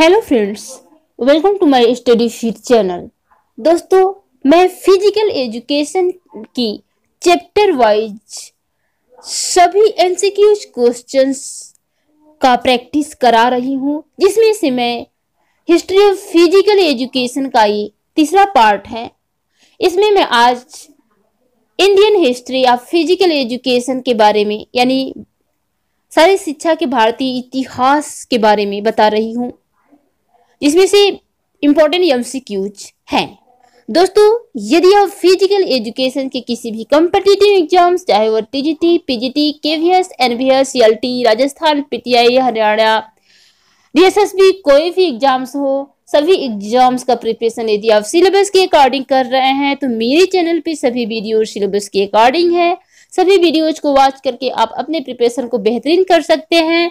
hello friends welcome to my study feed channel दोस्तों मैं physical education की chapter wise सभी एमसीक्यूज क्वेश्चंस का प्रैक्टिस करा रही हूँ जिसमें से मैं हिस्ट्री ऑफ फिजिकल एजुकेशन का ये तीसरा पार्ट है इसमें मैं आज Indian history of physical education के बारे में यानी सारी शिक्षा के भारतीय इतिहास के बारे में बता रही हूँ जिसमें से इम्पोर्टेंट एमसीक्यूज हैं दोस्तों यदि आप फिजिकल एजुकेशन के किसी भी कम्पिटिटिव एग्जाम्स चाहे वो TGT PGT KVS NVS T Rajasthan PTI Haryana DSSB कोई भी एग्जाम्स हो सभी एग्जाम्स का प्रिपरेशन यदि आप सिलेबस के अकॉर्डिंग कर रहे हैं तो मेरे चैनल पे सभी वीडियो सिलेबस के अकॉर्डिंग है सभी वीडियोज को वॉच करके आप अपने प्रिपरेशन को बेहतरीन कर सकते हैं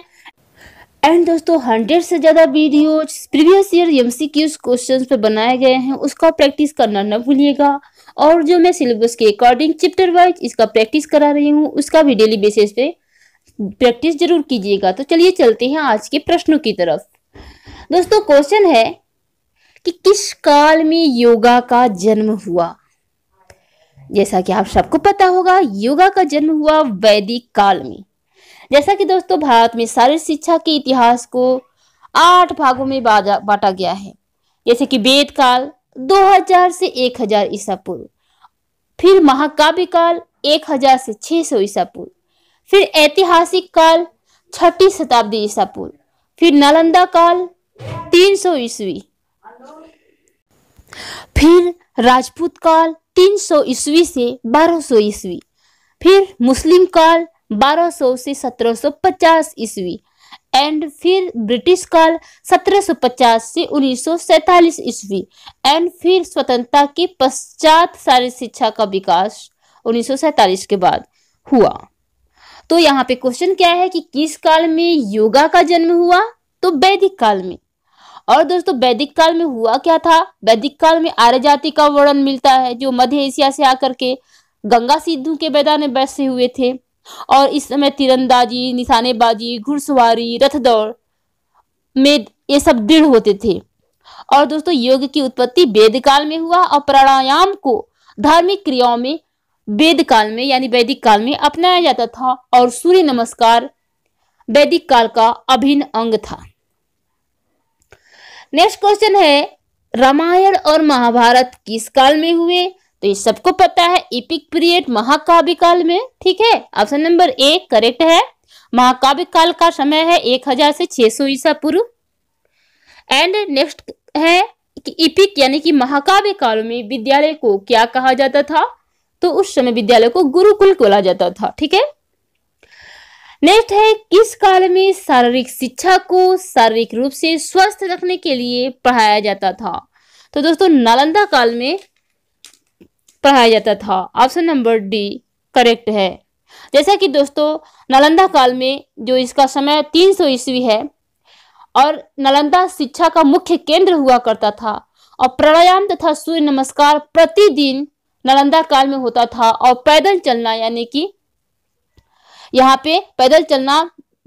एंड दोस्तों हंड्रेड से ज़्यादा video previous year M C Qs question बनाए गए हैं उसका प्रैक्टिस करना न भूलिएगा और जो मैं सिलेबस के अकॉर्डिंग चैप्टर वाइज इसका प्रैक्टिस करा रही हूँ उसका भी डेली बेसिस पे प्रैक्टिस जरूर कीजिएगा तो चलिए चलते हैं आज के प्रश्नों की तरफ दोस्तों क्वेश्चन है कि किस काल में योगा का जन्म हुआ जैसा कि आप सबको पता होगा योगा का जन्म हुआ वैदिक काल में जैसा कि दोस्तों भारत में शारीरिक शिक्षा के इतिहास को आठ भागों में बांटा गया है जैसे कि वेद काल 2000 से 1000 ईसा पूर्व फिर महाकाव्य काल 1000 से 600 ईसा पूर्व फिर ऐतिहासिक काल छठी शताब्दी ईसा पूर्व फिर नालंदा काल 300 ईस्वी फिर राजपूत काल 300 ईस्वी से 1200 ईस्वी फिर मुस्लिम काल 1200 से 1750 ईस्वी एंड फिर ब्रिटिश काल 1750 से 1947 ईस्वी एंड फिर स्वतंत्रता के पश्चात सारी शिक्षा का विकास 1947 के बाद हुआ तो यहाँ पे क्वेश्चन क्या है कि किस काल में योगा का जन्म हुआ तो वैदिक काल में और दोस्तों वैदिक काल में हुआ क्या था वैदिक काल में आर्य जाति का वर्णन मिलता है जो मध्य एशिया से आकर के गंगा सिद्धू के मैदान में बसे हुए थे और इस समय तीरंदाजी निशानेबाजी घुड़सवारी रथ दौड़ में ये सब दृढ़ होते थे और दोस्तों योग की उत्पत्ति वेद काल में हुआ और प्राणायाम को धार्मिक क्रियाओं में वेद काल में यानी वैदिक काल में अपनाया जाता था और सूर्य नमस्कार वैदिक काल का अभिन्न अंग था नेक्स्ट क्वेश्चन है रामायण और महाभारत किस काल में हुए तो ये सबको पता है इपिक पीरियड महाकाव्य काल में ठीक है ऑप्शन नंबर ए करेक्ट है महाकाव्य काल का समय है एक हजार से छह सौ ईसा पूर्व एंड नेक्स्ट है कि इपिक यानी कि महाकाव्य काल में विद्यालय को क्या कहा जाता था तो उस समय विद्यालय को गुरुकुल बोला जाता था ठीक है नेक्स्ट है किस काल में शारीरिक शिक्षा को शारीरिक रूप से स्वस्थ रखने के लिए पढ़ाया जाता था तो दोस्तों नालंदा काल में पढ़ाया जाता था ऑप्शन नंबर डी करेक्ट है जैसा कि दोस्तों नालंदा काल में जो इसका समय 300 सौ ईस्वी है और नालंदा शिक्षा का मुख्य केंद्र हुआ करता था और प्राणायाम तथा सूर्य नमस्कार प्रतिदिन नालंदा काल में होता था और पैदल चलना यानी कि यहाँ पे पैदल चलना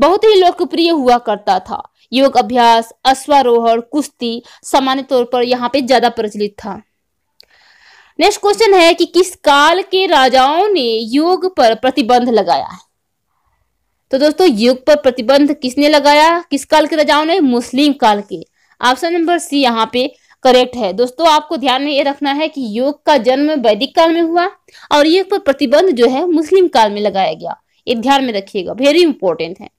बहुत ही लोकप्रिय हुआ करता था योग अभ्यास अश्वारोहण कुश्ती सामान्य तौर पर यहाँ पे ज्यादा प्रचलित था नेक्स्ट क्वेश्चन है कि किस काल के राजाओं ने योग पर प्रतिबंध लगाया है तो दोस्तों योग पर प्रतिबंध किसने लगाया किस काल के राजाओं ने मुस्लिम काल के ऑप्शन नंबर सी यहाँ पे करेक्ट है दोस्तों आपको ध्यान में ये रखना है कि योग का जन्म वैदिक काल में हुआ और योग पर प्रतिबंध जो है मुस्लिम काल में लगाया गया ये ध्यान में रखिएगा वेरी इंपॉर्टेंट है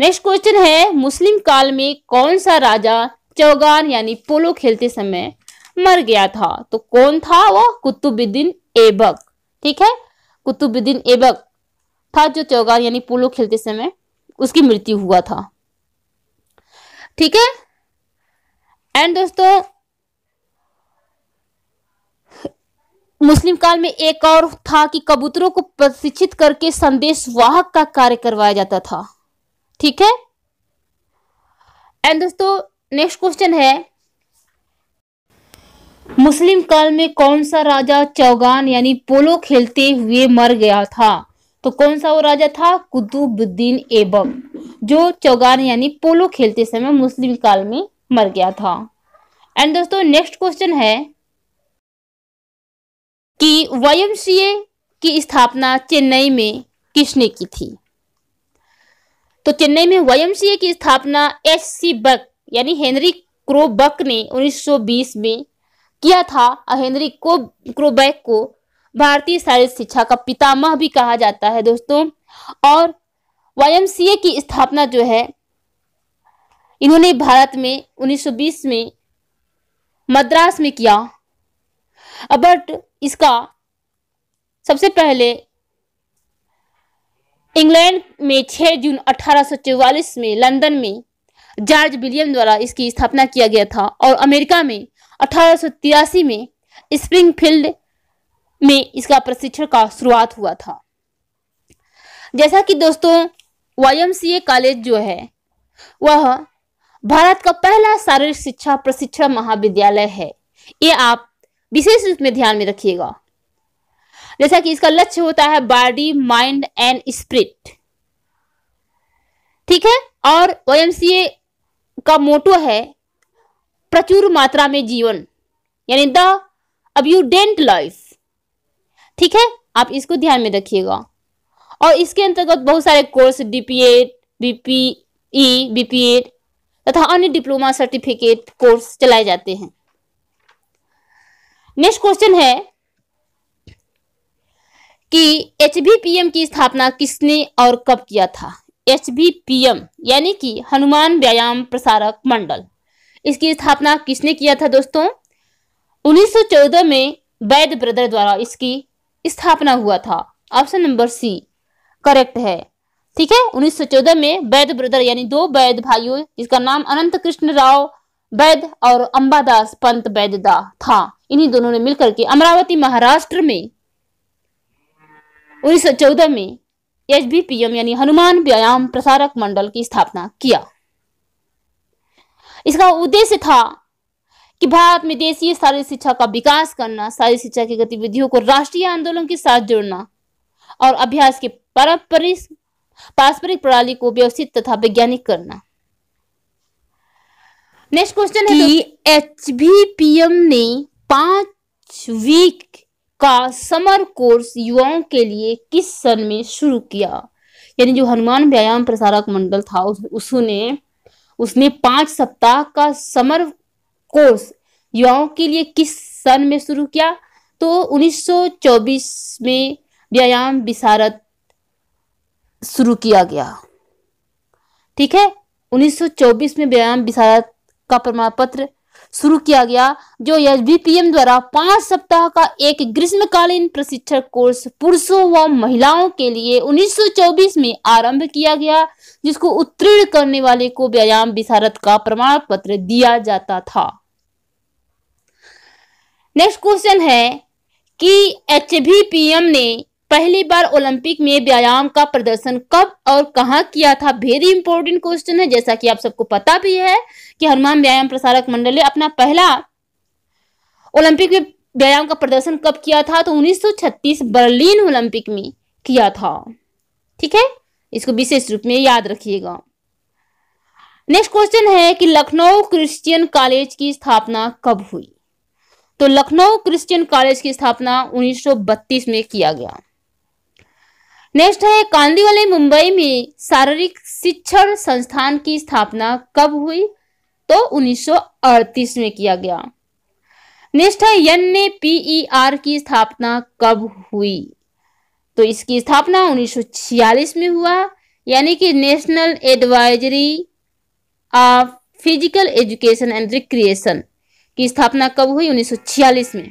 नेक्स्ट क्वेश्चन है मुस्लिम काल में कौन सा राजा चौगान यानी पोलो खेलते समय मर गया था तो कौन था वो कुतुबुद्दीन ऐबक ठीक है कुतुबुद्दीन ऐबक था जो चौगान यानी पोलो खेलते समय उसकी मृत्यु हुआ था ठीक है एंड दोस्तों मुस्लिम काल में एक और था कि कबूतरों को प्रशिक्षित करके संदेश वाहक का कार्य करवाया जाता था ठीक है एंड दोस्तों नेक्स्ट क्वेश्चन है मुस्लिम काल में कौन सा राजा चौगान यानी पोलो खेलते हुए मर गया था तो कौन सा वो राजा था कुतुबुद्दीन एबक जो चौगान यानी पोलो खेलते समय मुस्लिम काल में मर गया था एंड दोस्तों नेक्स्ट क्वेश्चन है कि वायमसीए की स्थापना चेन्नई में किसने की थी तो चेन्नई में वायमसीए की स्थापना एच सी बक यानी हेनरी क्रो बक ने 1920 में किया था हेनरी को क्रोबैक को भारतीय शारीरिक शिक्षा का पितामह भी कहा जाता है दोस्तों और वायमसीए की स्थापना जो है इन्होंने भारत में 1920 में मद्रास में किया बट इसका सबसे पहले इंग्लैंड में 6 जून अठारह में लंदन में जॉर्ज विलियम द्वारा इसकी स्थापना किया गया था और अमेरिका में अठारह में स्प्रिंगफील्ड में इसका प्रशिक्षण का शुरुआत हुआ था जैसा कि दोस्तों वाई कॉलेज जो है वह भारत का पहला शारीरिक शिक्षा प्रशिक्षण महाविद्यालय है ये आप विशेष रूप में ध्यान में रखिएगा जैसा कि इसका लक्ष्य होता है बॉडी माइंड एंड स्प्रिट ठीक है और वाई का मोटो है प्रचुर मात्रा में जीवन यानी द अब्यूडेंट लाइफ ठीक है आप इसको ध्यान में रखिएगा और इसके अंतर्गत बहुत सारे कोर्स डीपीएड बीपीई बीपीएड तथा अन्य डिप्लोमा सर्टिफिकेट कोर्स चलाए जाते हैं नेक्स्ट क्वेश्चन है कि एच की स्थापना किसने और कब किया था एच यानी कि हनुमान व्यायाम प्रसारक मंडल इसकी स्थापना किसने किया था दोस्तों 1914 में वैद ब्रदर द्वारा इसकी स्थापना हुआ था ऑप्शन नंबर सी करेक्ट है ठीक है 1914 में वैद ब्रदर यानी दो वैद भाइयों जिसका नाम अनंत कृष्ण राव वैद और अंबादास पंत वैद्यदा था इन्हीं दोनों ने मिलकर के अमरावती महाराष्ट्र में 1914 में एच यानी हनुमान व्यायाम प्रसारक मंडल की स्थापना किया इसका उद्देश्य था कि भारत में देशीय शारीरिक शिक्षा का विकास करना शारीरिक शिक्षा की गतिविधियों को राष्ट्रीय आंदोलन के साथ जोड़ना और अभ्यास के पारंपरिक पारस्परिक प्रणाली को व्यवस्थित तथा वैज्ञानिक करना नेक्स्ट क्वेश्चन है पी एम ने पांच वीक का समर कोर्स युवाओं के लिए किस सन में शुरू किया यानी जो हनुमान व्यायाम प्रसारक मंडल था उसने उसने पांच सप्ताह का समर कोर्स युवाओं के लिए किस सन में शुरू किया तो 1924 में व्यायाम विशारत शुरू किया गया ठीक है 1924 में व्यायाम विशारत का प्रमाण पत्र शुरू किया गया जो एस द्वारा पांच सप्ताह का एक ग्रीष्मकालीन प्रशिक्षण कोर्स पुरुषों व महिलाओं के लिए 1924 में आरंभ किया गया जिसको उत्तीर्ण करने वाले को व्यायाम विशारद का प्रमाण पत्र दिया जाता था नेक्स्ट क्वेश्चन है कि एच ने पहली बार ओलंपिक में व्यायाम का प्रदर्शन कब और कहा किया था वेरी इंपॉर्टेंट क्वेश्चन है जैसा कि आप सबको पता भी है कि हनुमान व्यायाम प्रसारक मंडल ने अपना पहला ओलंपिक में व्यायाम का प्रदर्शन कब किया था तो 1936 बर्लिन ओलंपिक में किया था ठीक है इसको विशेष रूप में याद रखिएगा नेक्स्ट क्वेश्चन है कि लखनऊ क्रिश्चियन कॉलेज की स्थापना कब हुई तो लखनऊ क्रिश्चियन कॉलेज की स्थापना 1932 में किया गया नेक्स्ट है कांदीवली मुंबई में शारीरिक शिक्षण संस्थान की स्थापना कब हुई तो 1938 में किया गया निष्ठा यन ने आर की स्थापना कब हुई तो इसकी स्थापना 1946 में हुआ यानी कि national advisory of physical education and recreation की स्थापना कब हुई 1946 में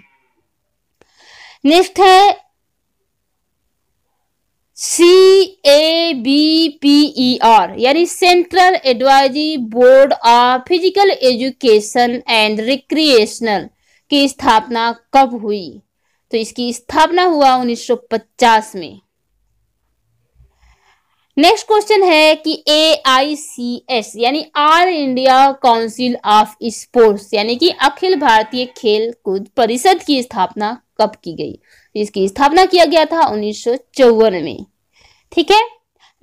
नेक्स्ट है C A B P E R यानी central advisory board of physical education and recreational की स्थापना कब हुई तो इसकी स्थापना हुआ 1950 में नेक्स्ट क्वेश्चन है कि ए आई सी एस यानी all India council of sports यानी कि अखिल भारतीय खेल कूद परिषद की स्थापना कब की गई इसकी स्थापना किया गया था उन्नीस में ठीक है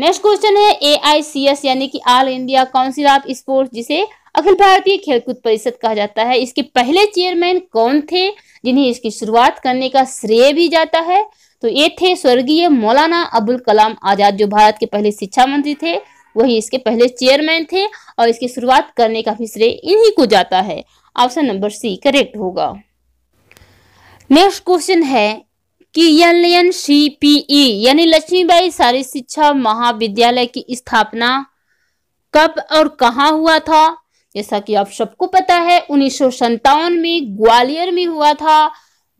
नेक्स्ट क्वेश्चन है ए यानी कि all India council of sports जिसे अखिल भारतीय खेलकूद परिषद कहा जाता है इसके पहले चेयरमैन कौन थे जिन्हें इसकी शुरुआत करने का श्रेय भी जाता है तो ये थे स्वर्गीय मौलाना अबुल कलाम आजाद जो भारत के पहले शिक्षा मंत्री थे वही इसके पहले चेयरमैन थे और इसकी शुरुआत करने का भी श्रेय इन्हीं को जाता है ऑप्शन नंबर सी करेक्ट होगा नेक्स्ट क्वेश्चन है कि एल यानी लक्ष्मीबाई सारी शिक्षा महाविद्यालय की स्थापना कब और कहा हुआ था जैसा कि आप सबको पता है उन्नीस में ग्वालियर में हुआ था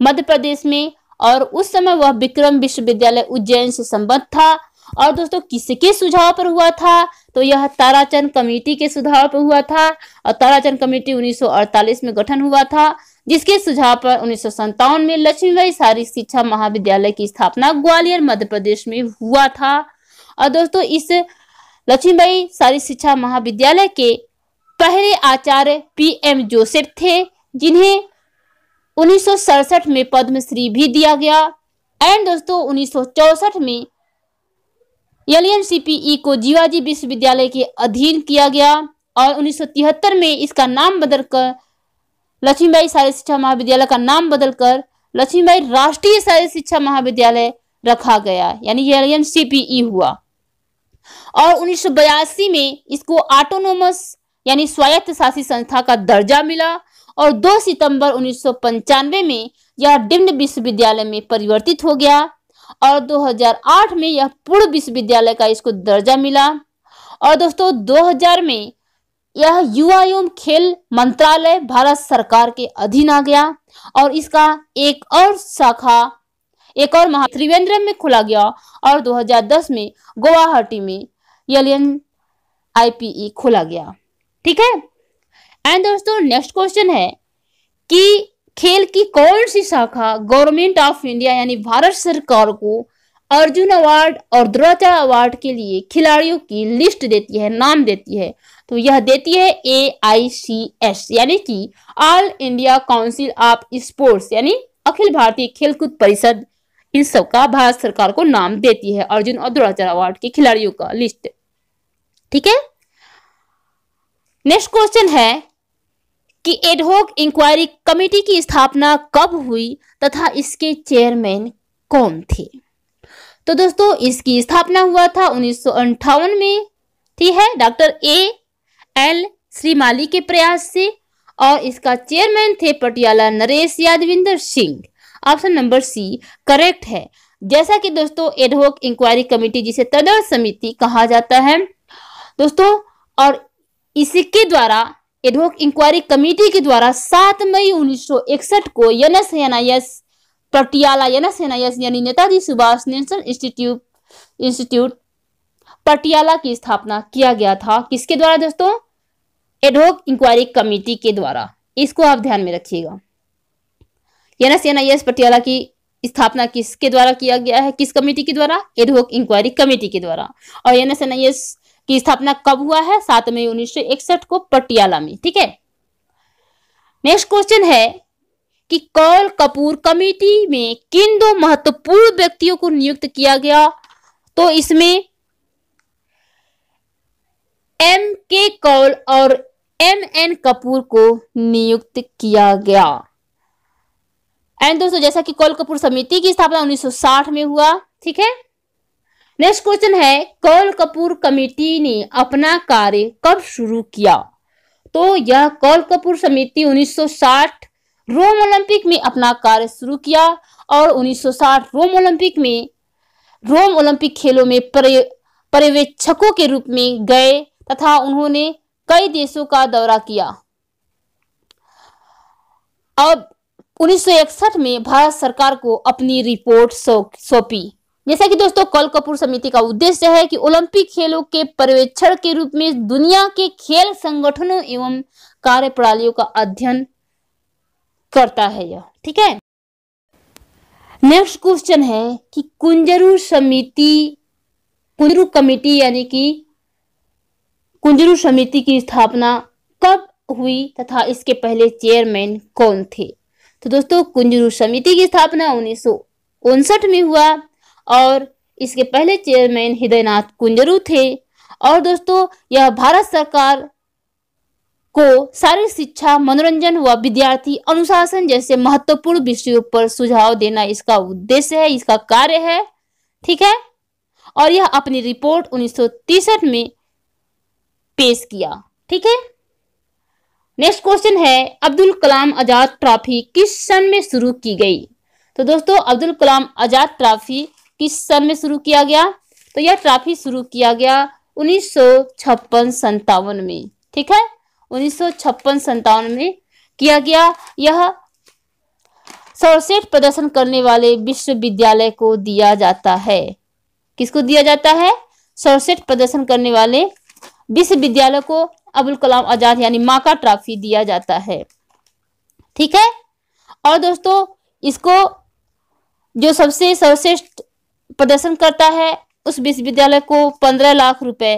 मध्य प्रदेश में और उस समय वह विक्रम विश्वविद्यालय उज्जैन से संबद्ध था और दोस्तों किसके सुझाव पर हुआ था तो यह ताराचंद कमेटी के सुझाव पर हुआ था और ताराचंद कमेटी 1948 में गठन हुआ था जिसके सुझाव पर उन्नीस में लक्ष्मीबाई सारी शिक्षा महाविद्यालय की स्थापना ग्वालियर मध्य प्रदेश में हुआ था और दोस्तों इस लक्ष्मीबाई सारी शिक्षा महाविद्यालय के पहले आचार्य पी एम जोसेफ थे जिन्हें उन्नीस में पद्मश्री भी दिया गया एंड दोस्तों उन्नीस में एलियन सीपीई को जीवाजी विश्वविद्यालय के अधीन किया गया और उन्नीस में इसका नाम बदलकर लक्ष्मीबाई शारी शिक्षा महाविद्यालय का नाम बदलकर लक्ष्मीबाई राष्ट्रीय शारी शिक्षा महाविद्यालय रखा गया यानी एलियन सीपीई e हुआ और उन्नीस में इसको ऑटोनोमस यानी स्वायत्त शासी संस्था का दर्जा मिला और 2 सितंबर उन्नीस में यह डिम्ड विश्वविद्यालय में परिवर्तित हो गया और 2008 में यह पूर्व विश्वविद्यालय का इसको दर्जा मिला और दोस्तों 2000 में यह युवा एवं खेल मंत्रालय भारत सरकार के अधीन आ गया और इसका एक और शाखा एक और महा त्रिवेंद्रम में खोला गया और 2010 में गुवाहाटी में यलियन आईपीई खोला गया ठीक है एंड दोस्तों नेक्स्ट क्वेश्चन है कि खेल की कौन सी शाखा गवर्नमेंट ऑफ इंडिया यानी भारत सरकार को अर्जुन अवार्ड और द्रोचा अवार्ड के लिए खिलाड़ियों की लिस्ट देती है नाम देती है तो यह देती है ए आई सी एस यानी कि all India council of sports यानी अखिल भारतीय खेलकूद परिषद इन सबका भारत सरकार को नाम देती है अर्जुन और द्रोचा अवार्ड के खिलाड़ियों का लिस्ट ठीक है नेक्स्ट क्वेश्चन है कि एडहोक इंक्वायरी कमेटी की स्थापना कब हुई तथा इसके चेयरमैन कौन थे तो दोस्तों इसकी स्थापना हुआ था उन्नीस में ठीक है डॉक्टर ए एल श्रीमाली के प्रयास से और इसका चेयरमैन थे पटियाला नरेश Yadavindra Singh option number C correct है जैसा कि दोस्तों एडहोक इंक्वायरी कमेटी जिसे तदर समिति कहा जाता है दोस्तों और इसके द्वारा एडहोक इंक्वायरी कमेटी के द्वारा 7 मई 1961 को यनस यनायस पटियाला है ना सेना यानी Netaji Subhash national institute institute Patiala की स्थापना किया गया था किसके द्वारा दोस्तों एडहोक इंक्वायरी कमेटी के द्वारा इसको आप ध्यान में रखिएगा याना सेना यस पटियाला की स्थापना किसके द्वारा किया गया है किस कमेटी के द्वारा एडहोक इंक्वायरी कमेटी के द्वारा और याना सेना यस की स्थापना कब हुआ है सात मई उन्नीस को पटियाला में ठीक है नेक्स्ट क्वेश्चन है कि कौल कपूर कमेटी में किन दो महत्वपूर्ण व्यक्तियों को नियुक्त किया गया तो इसमें एम के कौल और एम एन कपूर को नियुक्त किया गया एंड दोस्तों जैसा कि कौल कपूर समिति की स्थापना 1960 में हुआ ठीक है नेक्स्ट क्वेश्चन है कौल कपूर कमेटी ने अपना कार्य कब शुरू किया तो यह कौल कपूर समिति 1960 रोम ओलंपिक में अपना कार्य शुरू किया और 1960 रोम ओलंपिक में रोम ओलंपिक खेलों में पर्यवेक्षकों के रूप में गए तथा उन्होंने कई देशों का दौरा किया अब 1961 में भारत सरकार को अपनी रिपोर्ट सौंपी जैसा कि दोस्तों कल कपूर समिति का उद्देश्य है कि ओलंपिक खेलों के पर्यवेक्षण के रूप में दुनिया के खेल संगठनों एवं कार्य प्रणालियों का अध्ययन करता है यह ठीक है नेक्स्ट क्वेश्चन है कि कुंजरू समिति कुंजरू कमेटी यानी कि कुंजरू समिति की स्थापना कब हुई तथा इसके पहले चेयरमैन कौन थे तो दोस्तों कुंजरू समिति की स्थापना उन्नीस में हुआ और इसके पहले चेयरमैन हृदयनाथ कुंजरू थे और दोस्तों यह भारत सरकार को शारीरिक शिक्षा मनोरंजन व विद्यार्थी अनुशासन जैसे महत्वपूर्ण विषयों पर सुझाव देना इसका उद्देश्य है इसका कार्य है ठीक है और यह अपनी रिपोर्ट उन्नीस में पेश किया ठीक है नेक्स्ट क्वेश्चन है अब्दुल कलाम आजाद ट्रॉफी किस सन में शुरू की गई तो दोस्तों अब्दुल कलाम आजाद ट्रॉफी किस सन में शुरू किया गया तो यह ट्रॉफी शुरू किया गया उन्नीस सौ में ठीक है उन्नीस सौ में किया गया यह सर्वश्रेष्ठ प्रदर्शन करने वाले विश्वविद्यालय को दिया जाता है किसको दिया जाता है सर्वश्रेष्ठ प्रदर्शन करने वाले विश्वविद्यालय को अबुल कलाम आजाद यानी माका ट्रॉफी दिया जाता है ठीक है और दोस्तों इसको जो सबसे सर्वश्रेष्ठ प्रदर्शन करता है उस विश्वविद्यालय को पंद्रह लाख रुपए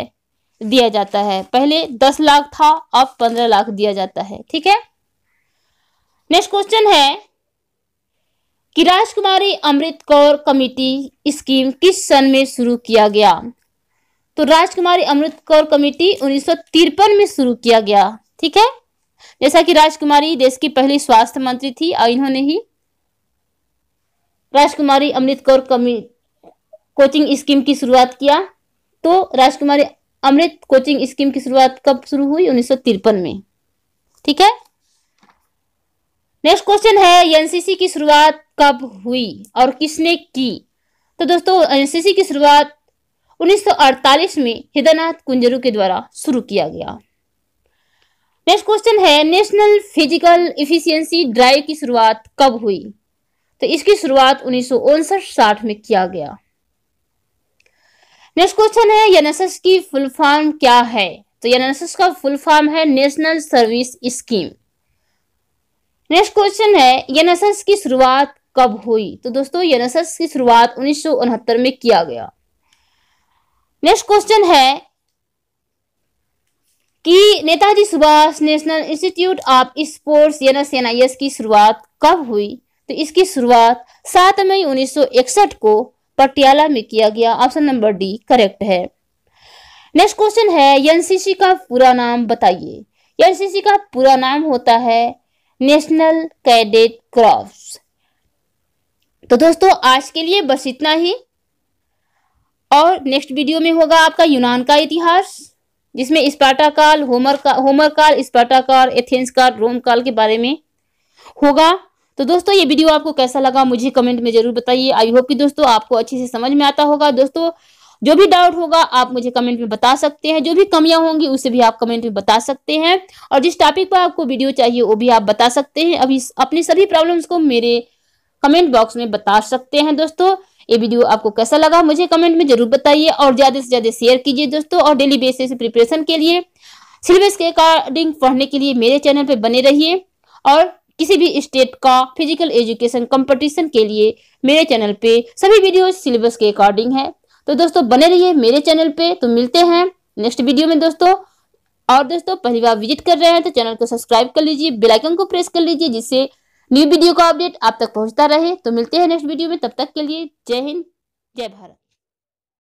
दिया जाता है पहले दस लाख था अब पंद्रह लाख दिया जाता है ठीक है नेक्स्ट क्वेश्चन है कि राजकुमारी अमृत कौर कमेटी स्कीम किस सन में शुरू किया गया तो राजकुमारी अमृत कौर कमेटी उन्नीस में शुरू किया गया ठीक है जैसा कि राजकुमारी देश की पहली स्वास्थ्य मंत्री थी और इन्होंने ही राजकुमारी अमृत कौर कमी कोचिंग स्कीम की शुरुआत किया तो राजकुमारी अमृत कोचिंग स्कीम की शुरुआत कब शुरू हुई उन्नीस में ठीक है नेक्स्ट क्वेश्चन है एनसीसी की शुरुआत कब हुई और किसने की तो दोस्तों एनसीसी की शुरुआत 1948 में हृदयनाथ कुंजरू के द्वारा शुरू किया गया नेक्स्ट क्वेश्चन है नेशनल फिजिकल इफिशियंसी ड्राइव की शुरुआत कब हुई तो इसकी शुरुआत उन्नीस सौ में किया गया नेक्स्ट क्वेश्चन है एनएसएस की फुल फॉर्म क्या है तो एनएसएस का फुल फॉर्म है national service scheme next question है एनएसएस की शुरुआत कब हुई तो दोस्तों एनएसएस की शुरुआत उन्नीस में किया गया नेक्स्ट क्वेश्चन है कि Netaji Subhash national institute of sports यानी एनआईएस की शुरुआत कब हुई तो इसकी शुरुआत सात मई उन्नीस को पटियाला में किया गया ऑप्शन नंबर डी करेक्ट है नेक्स्ट क्वेश्चन है एनसीसी का पूरा नाम बताइए एनसीसी का पूरा नाम होता है नेशनल कैडेट क्रॉप्स तो दोस्तों आज के लिए बस इतना ही और नेक्स्ट वीडियो में होगा आपका यूनान का इतिहास जिसमें स्पाटा काल होमर का होमर काल स्पाटा काल एथेंस काल रोम काल के बारे में होगा तो दोस्तों ये वीडियो आपको कैसा लगा मुझे कमेंट में जरूर बताइए आई होप कि दोस्तों आपको अच्छे से समझ में आता होगा दोस्तों जो भी डाउट होगा आप मुझे कमेंट में बता सकते हैं जो भी कमियां होंगी उसे भी आप कमेंट में बता सकते हैं और जिस टॉपिक पर आपको वीडियो चाहिए वो भी आप बता सकते हैं अभी अपनी सभी प्रॉब्लम्स को मेरे कमेंट बॉक्स में बता सकते हैं दोस्तों ये वीडियो आपको कैसा लगा मुझे कमेंट में जरूर बताइए और ज़्यादा से ज़्यादा शेयर कीजिए दोस्तों और डेली बेसिस प्रिपरेशन के लिए सिलेबस के अकॉर्डिंग पढ़ने के लिए मेरे चैनल पर बने रहिए और किसी भी स्टेट का फिजिकल एजुकेशन कंपटीशन के लिए मेरे चैनल पे सभी वीडियो सिलेबस के अकॉर्डिंग है तो दोस्तों बने रहिए मेरे चैनल पे तो मिलते हैं नेक्स्ट वीडियो में दोस्तों और दोस्तों पहली बार विजिट कर रहे हैं तो चैनल को सब्सक्राइब कर लीजिए बेल आइकन को प्रेस कर लीजिए जिससे न्यू वीडियो का अपडेट आप तक पहुंचता रहे तो मिलते हैं नेक्स्ट वीडियो में तब तक के लिए जय हिंद जय भारत